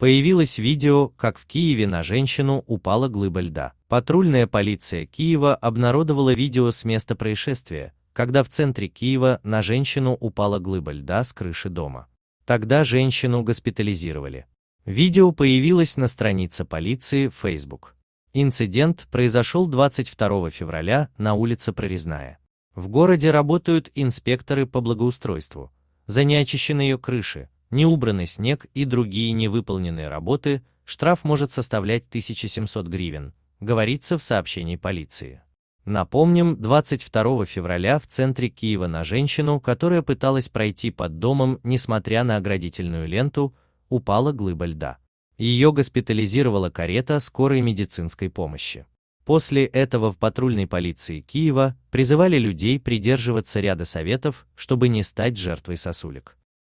Появилось видео, как в Киеве на женщину упала глыба льда. Патрульная полиция Киева обнародовала видео с места происшествия, когда в центре Киева на женщину упала глыба льда с крыши дома. Тогда женщину госпитализировали. Видео появилось на странице полиции в Facebook. Инцидент произошел 22 февраля на улице Прорезная. В городе работают инспекторы по благоустройству. За неочищенные крыши, неубранный снег и другие невыполненные работы, штраф может составлять 1700 гривен, говорится в сообщении полиции. Напомним, 22 февраля в центре Киева на женщину, которая пыталась пройти под домом, несмотря на оградительную ленту, упала глыба льда. Ее госпитализировала карета скорой медицинской помощи. После этого в патрульной полиции Киева призывали людей придерживаться ряда советов, чтобы не стать жертвой сосулек.